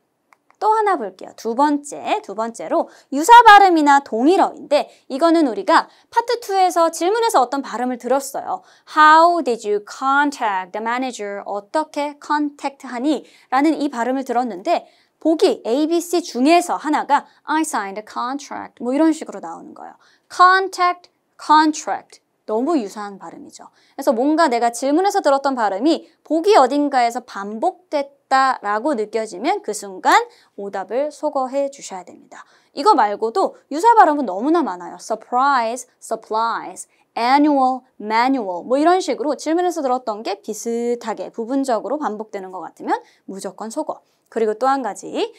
또 하나 볼게요. 두 번째, 두 번째로 유사 발음이나 동일어인데 이거는 우리가 파트 2에서 질문에서 어떤 발음을 들었어요. How did you contact the manager? 어떻게 contact하니? 라는 이 발음을 들었는데 보기 A, B, C 중에서 하나가 I signed a contract 뭐 이런 식으로 나오는 거예요. contact, contract 너무 유사한 발음이죠. 그래서 뭔가 내가 질문에서 들었던 발음이 보기 어딘가에서 반복됐 어다라고 느껴지면 그 순간 오답을 소거해 주셔야 됩니다. 이거 말고도 유사 발음은 너무나 많아요. surprise, supplies, annual, manual 뭐 이런 식으로 질문에서 들었던 게 비슷하게 부분적으로 반복되는 것 같으면 무조건 소거. 그리고 또 한 가지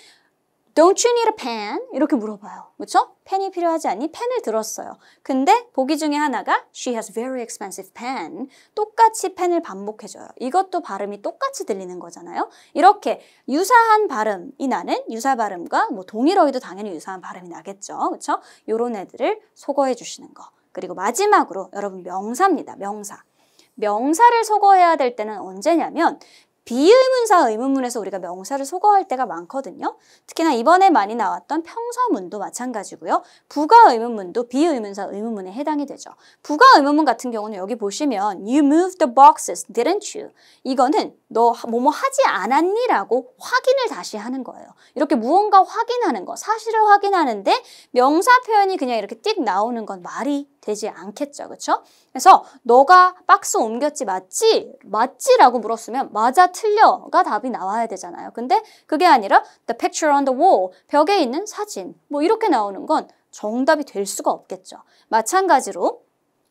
Don't you need a pen? 이렇게 물어봐요. 그렇죠? 펜이 필요하지 않니? 펜을 들었어요. 근데 보기 중에 하나가 She has very expensive pen. 똑같이 펜을 반복해줘요. 이것도 발음이 똑같이 들리는 거잖아요. 이렇게 유사한 발음이 나는 유사 발음과 뭐 동일어이도 당연히 유사한 발음이 나겠죠. 그렇죠? 요런 애들을 속어해 주시는 거. 그리고 마지막으로 여러분 명사입니다. 명사. 명사를 속거해야될 때는 언제냐면 비의문사 의문문에서 우리가 명사를 소거할 때가 많거든요. 특히나 이번에 많이 나왔던 평서문도 마찬가지고요. 부가 의문문도 비의문사 의문문에 해당이 되죠. 부가 의문문 같은 경우는 여기 보시면 You moved the boxes, didn't you? 이거는 너 뭐 뭐 하지 않았니? 라고 확인을 다시 하는 거예요. 이렇게 무언가 확인하는 거, 사실을 확인하는데 명사 표현이 그냥 이렇게 띡 나오는 건 말이 되지 않겠죠. 그렇죠? 그래서 너가 박스 옮겼지 맞지? 맞지? 라고 물었으면 맞아 틀려가 답이 나와야 되잖아요. 근데 그게 아니라 the picture on the wall, 벽에 있는 사진 뭐 이렇게 나오는 건 정답이 될 수가 없겠죠. 마찬가지로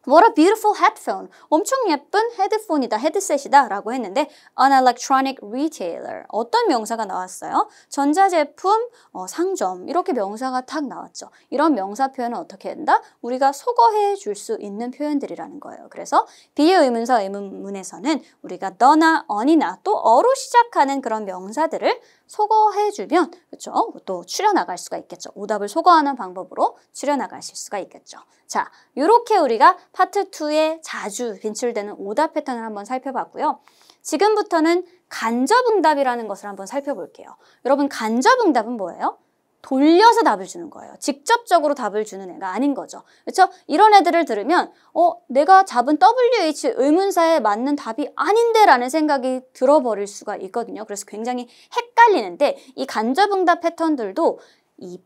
What a beautiful headphone. 엄청 예쁜 헤드폰이다, 헤드셋이다 라고 했는데 an electronic retailer. 어떤 명사가 나왔어요? 전자제품, 어, 상점 이렇게 명사가 탁 나왔죠. 이런 명사 표현은 어떻게 된다? 우리가 소거해 줄 수 있는 표현들이라는 거예요. 그래서 비의 의문사 의문문에서는 우리가 너나 언이나 또 어로 시작하는 그런 명사들을 소거해주면 그렇죠? 또 추려나갈 수가 있겠죠. 오답을 소거하는 방법으로 추려나가실 수가 있겠죠. 자, 이렇게 우리가 파트 2에 자주 빈출되는 오답 패턴을 한번 살펴봤고요. 지금부터는 간접응답이라는 것을 한번 살펴볼게요. 여러분 간접응답은 뭐예요? 돌려서 답을 주는 거예요. 직접적으로 답을 주는 애가 아닌 거죠. 그렇죠? 이런 애들을 들으면 어 내가 잡은 WH 의문사에 맞는 답이 아닌데 라는 생각이 들어버릴 수가 있거든요. 그래서 굉장히 헷갈리는데 이 간접응답 패턴들도 이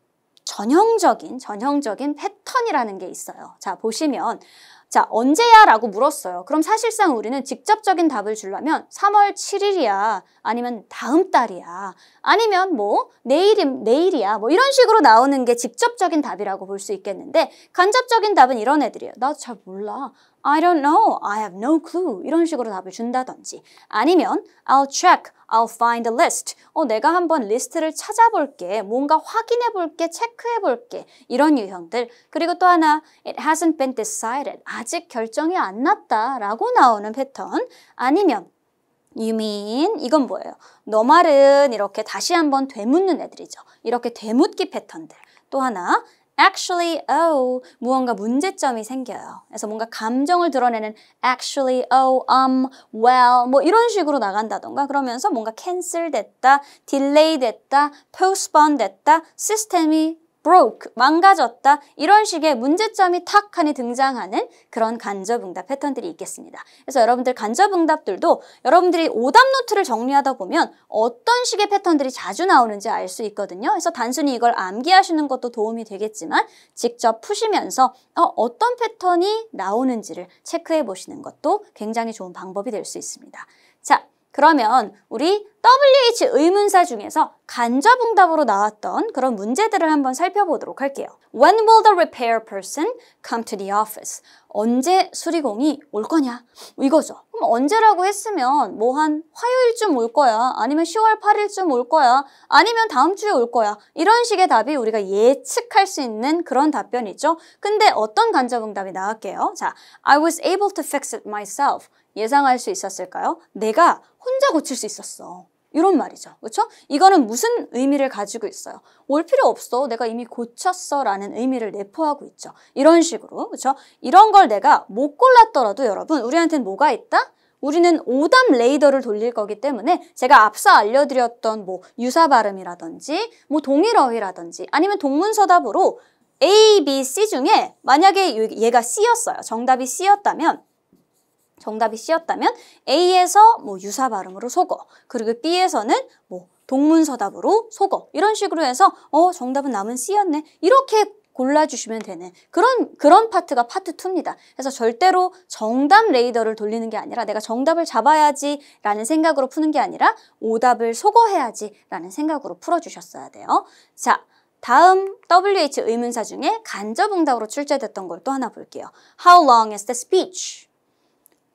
전형적인 전형적인 패턴이라는 게 있어요. 자 보시면 자, 언제야? 라고 물었어요. 그럼 사실상 우리는 직접적인 답을 주려면 3월 7일이야. 아니면 다음 달이야. 아니면 뭐 내일, 내일이야. 뭐 이런 식으로 나오는 게 직접적인 답이라고 볼 수 있겠는데 간접적인 답은 이런 애들이에요. 나 잘 몰라. I don't know, I have no clue 이런 식으로 답을 준다든지 아니면 I'll check, I'll find a list 어, 내가 한번 리스트를 찾아볼게, 뭔가 확인해볼게, 체크해볼게 이런 유형들 그리고 또 하나 It hasn't been decided, 아직 결정이 안 났다 라고 나오는 패턴 아니면 You mean? 이건 뭐예요? 너 말은 이렇게 다시 한번 되묻는 애들이죠. 이렇게 되묻기 패턴들. 또 하나, actually oh 무언가 문제점이 생겨요. 그래서 뭔가 감정을 드러내는 actually oh um well 뭐 이런 식으로 나간다던가 그러면서 뭔가 cancel 됐다, delay 됐다, postpone 됐다 시스템이 broke, 망가졌다 이런 식의 문제점이 탁 하니 등장하는 그런 간접응답 패턴들이 있겠습니다. 그래서 여러분들 간접응답들도 여러분들이 오답 노트를 정리하다 보면 어떤 식의 패턴들이 자주 나오는지 알 수 있거든요. 그래서 단순히 이걸 암기하시는 것도 도움이 되겠지만 직접 푸시면서 어, 떤 패턴이 나오는지를 체크해 보시는 것도 굉장히 좋은 방법이 될 수 있습니다. 자, 그러면 우리 WH 의문사 중에서 간접응답으로 나왔던 그런 문제들을 한번 살펴보도록 할게요. When will the repair person come to the office? 언제 수리공이 올 거냐? 이거죠. 그럼 언제라고 했으면 뭐 한 화요일쯤 올 거야. 아니면 10월 8일쯤 올 거야. 아니면 다음 주에 올 거야. 이런 식의 답이 우리가 예측할 수 있는 그런 답변이죠. 근데 어떤 간접응답이 나왔게요? 자, I was able to fix it myself. 예상할 수 있었을까요? 내가 혼자 고칠 수 있었어. 이런 말이죠. 그렇죠? 이거는 무슨 의미를 가지고 있어요? 올 필요 없어. 내가 이미 고쳤어. 라는 의미를 내포하고 있죠. 이런 식으로. 그렇죠? 이런 걸 내가 못 골랐더라도 여러분 우리한테는 뭐가 있다? 우리는 오답 레이더를 돌릴 거기 때문에 제가 앞서 알려드렸던 뭐 유사 발음이라든지 뭐 동일어휘라든지 아니면 동문서답으로 A, B, C 중에 만약에 얘가 C였어요. 정답이 C였다면 정답이 C였다면 A에서 뭐 유사 발음으로 속어 그리고 B에서는 뭐 동문서답으로 속어 이런 식으로 해서 어 정답은 남은 C였네 이렇게 골라주시면 되는 그런 그런 파트가 파트 2입니다. 그래서 절대로 정답 레이더를 돌리는 게 아니라 내가 정답을 잡아야지 라는 생각으로 푸는 게 아니라 오답을 속어해야지 라는 생각으로 풀어주셨어야 돼요. 자, 다음 WH 의문사 중에 간접 응답으로 출제됐던 걸 또 하나 볼게요. How long is the speech?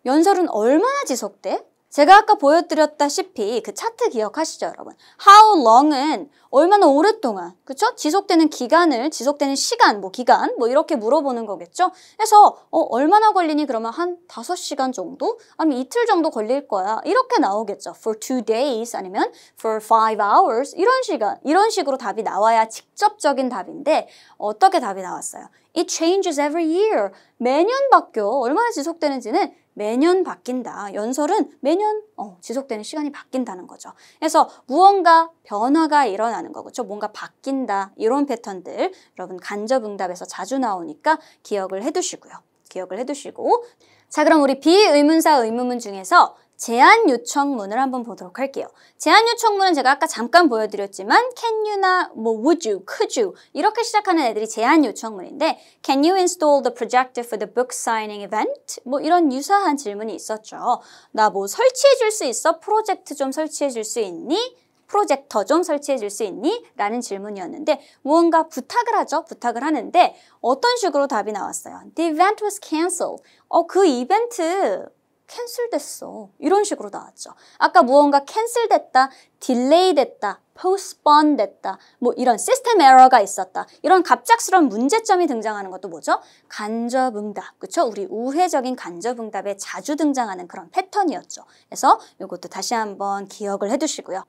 연설은 얼마나 지속돼? 제가 아까 보여드렸다시피 그 차트 기억하시죠 여러분 How long은 얼마나 오랫동안 그쵸? 지속되는 기간을 지속되는 시간 뭐 기간 뭐 이렇게 물어보는 거겠죠 해서 어, 얼마나 걸리니 그러면 한 5시간 정도? 아니면 이틀 정도 걸릴 거야 이렇게 나오겠죠 For two days 아니면 for five hours 이런 시간 이런 식으로 답이 나와야 직접적인 답인데 어떻게 답이 나왔어요 It changes every year 매년 바뀌어 얼마나 지속되는지는 매년 바뀐다. 연설은 매년 어, 지속되는 시간이 바뀐다는 거죠. 그래서 무언가 변화가 일어나는 거고, 저 뭔가 바뀐다. 이런 패턴들 여러분 간접응답에서 자주 나오니까 기억을 해두시고요. 기억을 해두시고 자 그럼 우리 비의문사 의문문 중에서 제안 요청문을 한번 보도록 할게요. 제안 요청문은 제가 아까 잠깐 보여드렸지만 can you나 뭐 would you, could you 이렇게 시작하는 애들이 제안 요청문인데 can you install the projector for the book signing event? 뭐 이런 유사한 질문이 있었죠. 나 뭐 설치해 줄 수 있어? 프로젝트 좀 설치해 줄 수 있니? 프로젝터 좀 설치해 줄 수 있니? 라는 질문이었는데 무언가 부탁을 하죠. 부탁을 하는데 어떤 식으로 답이 나왔어요. The event was cancelled. 어, 그 이벤트 캔슬됐어. 이런 식으로 나왔죠. 아까 무언가 캔슬됐다, 딜레이됐다, 포스 s 됐다뭐 이런 시스템 에러가 있었다. 이런 갑작스러운 문제점이 등장하는 것도 뭐죠? 간접응답, 그죠 우리 우회적인 간접응답에 자주 등장하는 그런 패턴이었죠. 그래서 이것도 다시 한번 기억을 해두시고요.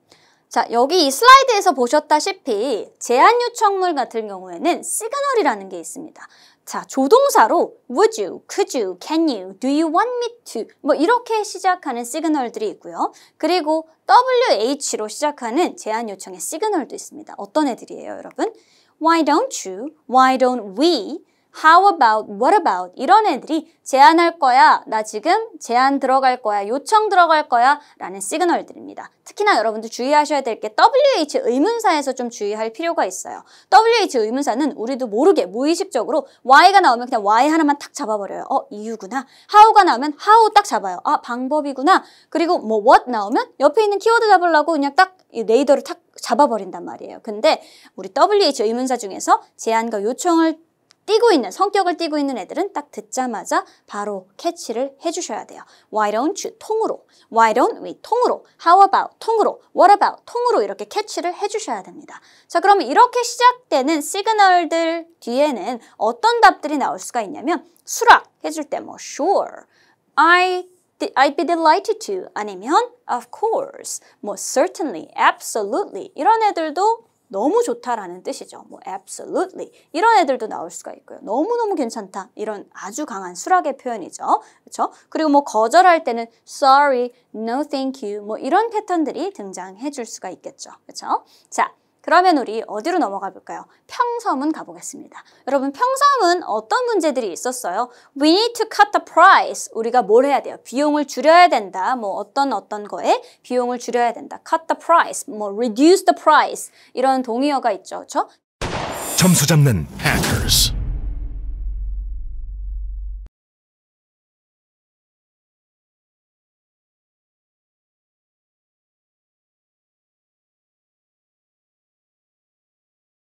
자, 여기 이 슬라이드에서 보셨다시피 제한 요청물 같은 경우에는 시그널이라는 게 있습니다. 자, 조동사로 would you, could you, can you, do you want me to 뭐 이렇게 시작하는 시그널들이 있고요. 그리고 WH로 시작하는 제안 요청의 시그널도 있습니다. 어떤 애들이에요, 여러분? Why don't you? Why don't we? how about, what about 이런 애들이 제안할 거야, 나 지금 제안 들어갈 거야, 요청 들어갈 거야 라는 시그널들입니다. 특히나 여러분들 주의하셔야 될 게 WH 의문사에서 좀 주의할 필요가 있어요. WH 의문사는 우리도 모르게 무의식적으로 Y가 나오면 그냥 Y 하나만 탁 잡아버려요. 어, 이유구나. How가 나오면 How 딱 잡아요. 아, 방법이구나. 그리고 뭐 What 나오면 옆에 있는 키워드 잡으려고 그냥 딱 레이더를 탁 잡아버린단 말이에요. 근데 우리 WH 의문사 중에서 제안과 요청을 띄고 있는 성격을 띄고 있는 애들은 딱 듣자마자 바로 캐치를 해주셔야 돼요. Why don't you 통으로, Why don't we 통으로, How about 통으로, What about 통으로 이렇게 캐치를 해주셔야 됩니다. 자 그러면 이렇게 시작되는 시그널들 뒤에는 어떤 답들이 나올 수가 있냐면 수락 해줄 때 뭐 sure, I I'd be delighted to 아니면 of course, 뭐 certainly, absolutely 이런 애들도 너무 좋다라는 뜻이죠. 뭐 absolutely 이런 애들도 나올 수가 있고요. 너무너무 괜찮다 이런 아주 강한 수락의 표현이죠. 그렇죠? 그리고 뭐 거절할 때는 sorry, no thank you 뭐 이런 패턴들이 등장해 줄 수가 있겠죠. 그렇죠? 자, 그러면 우리 어디로 넘어가 볼까요? 평서문 가보겠습니다. 여러분 평서문 어떤 문제들이 있었어요? We need to cut the price. 우리가 뭘 해야 돼요? 비용을 줄여야 된다. 뭐 어떤 어떤 거에 비용을 줄여야 된다. cut the price, 뭐 reduce the price 이런 동의어가 있죠. 그렇죠? 점수 잡는 hackers.